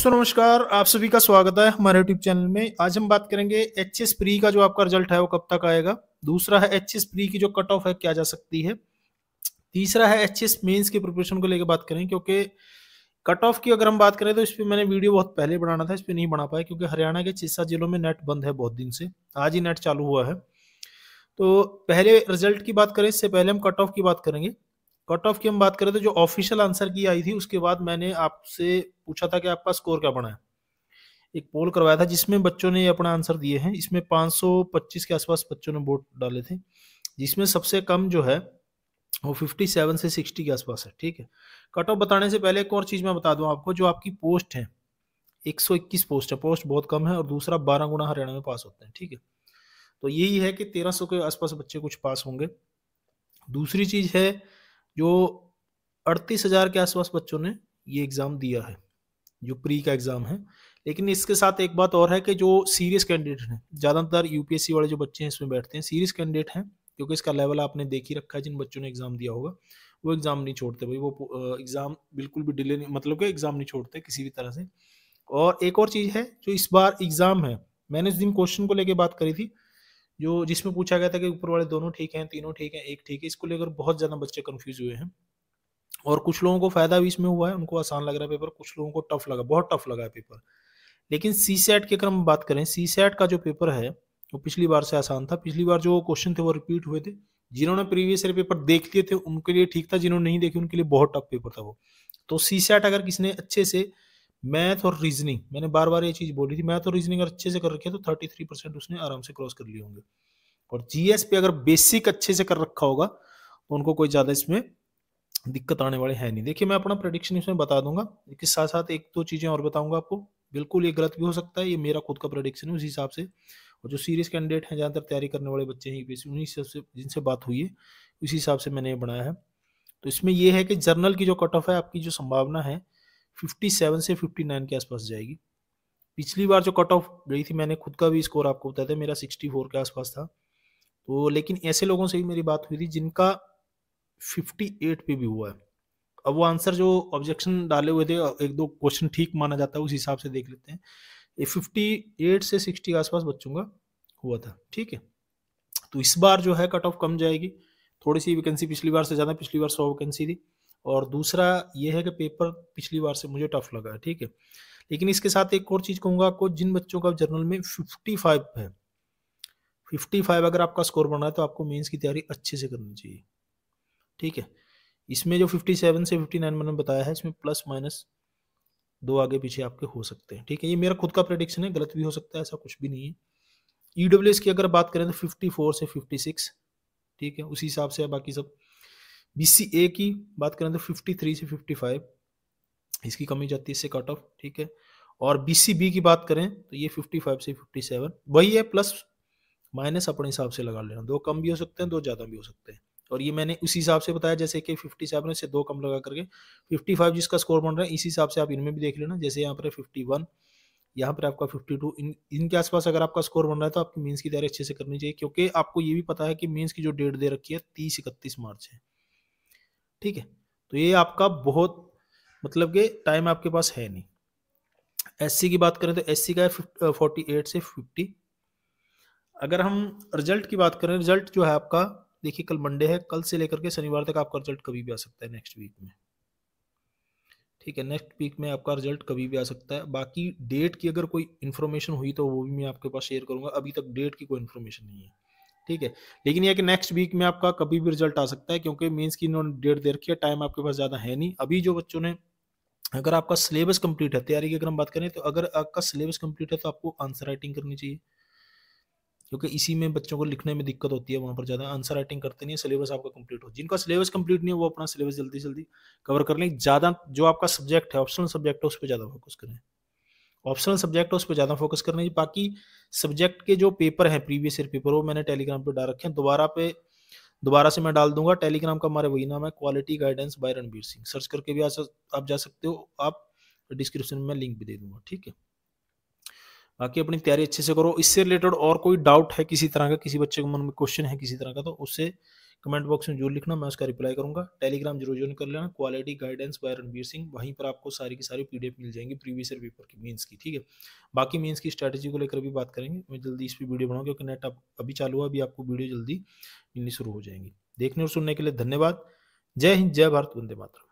दोस्तों नमस्कार आप सभी का स्वागत है हमारे यूट्यूब चैनल में आज हम बात करेंगे एच एस प्री का जो आपका रिजल्ट है वो कब तक आएगा दूसरा है एच एस प्री की जो कट ऑफ है क्या जा सकती है तीसरा है एच एस मेन्स की प्रिपरेशन को लेकर बात करें क्योंकि कट ऑफ की अगर हम बात करें तो इस पर मैंने वीडियो बहुत पहले बनाना था इस पर नहीं बना पाया क्योंकि हरियाणा के चिस्सा जिलों में नेट बंद है बहुत दिन से आज ही नेट चालू हुआ है तो पहले रिजल्ट की बात करें इससे पहले हम कट ऑफ की बात करेंगे कट ऑफ की हम बात करें तो जो ऑफिशियल आंसर की आई थी उसके बाद मैंने आपसे पूछा था कि आपका स्कोर क्या बना है एक पोल करवाया था जिसमें बच्चों ने अपना आंसर दिए हैं इसमें 525 के आसपास बच्चों ने वोट डाले थे जिसमें सबसे कम जो है वो 57 से 60 के आसपास है ठीक है कट ऑफ बताने से पहले एक और चीज़ मैं बता दूं आपको जो आपकी पोस्ट है 121 पोस्ट है पोस्ट बहुत कम है और दूसरा बारह गुना हरियाणा में पास होते हैं ठीक है तो यही है कि तेरह के आसपास बच्चे कुछ पास होंगे दूसरी चीज़ है जो अड़तीस हजार के आसपास बच्चों ने ये एग्ज़ाम दिया है जो प्री का एग्ज़ाम है लेकिन इसके साथ एक बात और है कि जो सीरियस कैंडिडेट हैं ज़्यादातर यूपीएससी वाले जो बच्चे हैं इसमें बैठते हैं सीरियस कैंडिडेट हैं क्योंकि इसका लेवल आपने देख ही रखा है जिन बच्चों ने एग्ज़ाम दिया होगा वो एग्ज़ाम नहीं छोड़ते भाई वो एग्ज़ाम बिल्कुल भी डिले नहीं मतलब कि एग्ज़ाम नहीं छोड़ते किसी भी तरह से और एक और चीज़ है जो इस बार एग्ज़ाम है मैंने इस दिन क्वेश्चन को लेकर बात करी थी जो जिसमें पूछा गया था कि ऊपर वाले दोनों ठीक हैं तीनों ठीक हैं एक ठीक है इसको लेकर बहुत ज़्यादा बच्चे कन्फ्यूज हुए हैं और कुछ लोगों को फ़ायदा भी इसमें हुआ है उनको आसान लग रहा है पेपर कुछ लोगों को टफ लगा बहुत टफ लगा है पेपर लेकिन सी सेट की अगर हम बात करें सी सेट का जो पेपर है वो पिछली बार से आसान था पिछली बार जो क्वेश्चन थे वो रिपीट हुए थे जिन्होंने प्रीवियस ईयर पेपर देख लिए थे उनके लिए ठीक था जिन्होंने नहीं देखे उनके लिए बहुत टफ पेपर था वो तो सी सेट अगर किसी ने अच्छे से मैथ और रीजनिंग मैंने बार बार ये चीज़ बोली थी मैथ और रीजनिंग अगर अच्छे से कर रखे तो थर्टी थ्री परसेंट उसने आराम से क्रॉस कर लिए होंगे और जीएस पे अगर बेसिक अच्छे से कर रखा होगा तो उनको कोई ज़्यादा इसमें दिक्कत आने वाले है नहीं देखिए मैं अपना प्रडिक्शन इसमें बता दूंगा इसके साथ साथ एक दो चीज़ें और बताऊंगा आपको बिल्कुल ये गलत भी हो सकता है ये मेरा खुद का प्रडिक्शन है उस हिसाब से और जो सीरियस कैंडिडेट हैं ज़्यादातर तैयारी करने वाले बच्चे हैं यूपीएससी उन्हीं हिसाब से जिनसे बात हुई है उसी हिसाब से मैंने ये बनाया है तो इसमें यह है कि जर्नल की जो कट ऑफ है आपकी जो संभावना है 57 से 59 के आसपास जाएगी पिछली बार जो कट ऑफ गई थी मैंने खुद का भी स्कोर आपको बताया था मेरा 64 के आसपास था तो लेकिन ऐसे लोगों से भी मेरी बात हुई थी जिनका 58 पे भी हुआ है अब वो आंसर जो ऑब्जेक्शन डाले हुए थे एक दो क्वेश्चन ठीक माना जाता है उस हिसाब से देख लेते हैं ये 58 से 60 के आसपास बच्चों का हुआ था ठीक है तो इस बार जो है कट ऑफ कम जाएगी थोड़ी सी वैकेंसी पिछली बार से ज़्यादा पिछली बार सौ वैकेंसी थी और दूसरा ये है कि पेपर पिछली बार से मुझे टफ लगा है ठीक है लेकिन इसके साथ एक और चीज़ कहूँगा आपको जिन बच्चों का जर्नल में फिफ्टी फाइव है फिफ्टी फाइव अगर आपका स्कोर बना है तो आपको मेंस की तैयारी अच्छे से करनी चाहिए ठीक है इसमें जो फिफ्टी सेवन से फिफ्टी नाइन मैंने बताया है इसमें प्लस माइनस दो आगे पीछे आपके हो सकते हैं ठीक है ये मेरा खुद का प्रडिक्शन है गलत भी हो सकता है ऐसा कुछ भी नहीं है ई e की अगर बात करें तो फिफ्टी फोर से फिफ्टी सिक्स ठीक है उसी हिसाब से बाकी सब ए की बात करें तो 53 से 55 इसकी कमी जाती है इससे कट ऑफ ठीक है और बी की बात करें तो ये 55 से 57 वही है प्लस माइनस अपने हिसाब से लगा लेना दो कम भी हो सकते हैं दो ज़्यादा भी हो सकते हैं और ये मैंने उसी हिसाब से बताया जैसे कि फिफ्टी सेवन से दो कम लगा करके फिफ्टी फाइव जिसका स्कोर बन रहा है इसी हिसाब से आप इनमें भी देख लेना जैसे यहाँ पर फिफ्टी वन यहाँ पर आपका फिफ्टी टू इन इनके आसपास अगर आपका स्कोर बन रहा है तो आपकी मीन्स की तैयारी अच्छे से करनी चाहिए क्योंकि आपको ये भी पता है कि मीन्स की जो डेट दे रखी है तीस इकतीस मार्च है ठीक है तो ये आपका बहुत मतलब कि टाइम आपके पास है नहीं एस की बात करें तो एस का है फोर्टी एट से फिफ्टी अगर हम रिजल्ट की बात करें रिजल्ट जो है आपका देखिए कल मंडे है कल से लेकर के शनिवार तक आपका रिजल्ट कभी भी आ सकता है नेक्स्ट वीक में ठीक है नेक्स्ट वीक में आपका रिजल्ट कभी भी आ सकता है बाकी डेट की अगर कोई इन्फॉर्मेशन हुई तो वो भी मैं आपके पास शेयर करूंगा अभी तक डेट की कोई इन्फॉर्मेशन नहीं है ठीक है लेकिन यह कि नेक्स्ट वीक में आपका कभी भी रिजल्ट आ सकता है क्योंकि मेंस की इन्होंने डेट दे रखी है टाइम आपके पास ज़्यादा है नहीं अभी जो बच्चों ने अगर आपका सिलेबस कंप्लीट है तैयारी की अगर हम बात करें तो अगर आपका सिलेबस कंप्लीट है तो आपको आंसर राइटिंग करनी चाहिए क्योंकि इसी में बच्चों को लिखने में दिक्कत होती है वहाँ पर ज़्यादा आंसर राइटिंग करते नहीं है सिलेबस आपका कंप्लीट हो जिनका सिलेबस कंप्लीट नहीं है वो अपना सिलेबस जल्दी जल्दी कवर कर लें ज़्यादा जो आपका सब्जेक्ट है ऑप्शनल सब्जेक्ट है उस पर ज़्यादा फोकस करें ऑप्शनल सब्जेक्ट है उस पर ज़्यादा फोकस करना चाहिए बाकी सब्जेक्ट के जो पेपर हैं प्रीवियस ईयर पेपर वो मैंने टेलीग्राम पे डाल रखे हैं दोबारा पे दोबारा से मैं डाल दूंगा टेलीग्राम का हमारे वही नाम है quality guidance by Ranbir Singh search करके भी आप जा सकते हो आप डिस्क्रिप्शन में लिंक भी दे दूंगा ठीक है बाकी अपनी तैयारी अच्छे से करो इससे रिलेटेड और कोई डाउट है किसी तरह का किसी बच्चे के मन में क्वेश्चन है किसी तरह का तो उससे कमेंट बॉक्स में जरूर लिखना मैं उसका रिप्लाई करूंगा टेलीग्राम जरूर ज्वाइन कर लेना quality guidance by Ranbir Singh वहीं पर आपको सारी की सारी पी मिल जाएंगी प्रीवियस ईयर पेपर की मीन्स की ठीक है बाकी मीन्स की स्ट्रैटेजी को लेकर भी बात करेंगे मैं जल्दी इस पर वीडियो बनाऊँ क्योंकि नेट अभी चालू हुआ अभी आपको वीडियो जल्दी मिलनी शुरू हो जाएंगी देखने और सुनने के लिए धन्यवाद जय हिंद जय भारत वंदे मातरम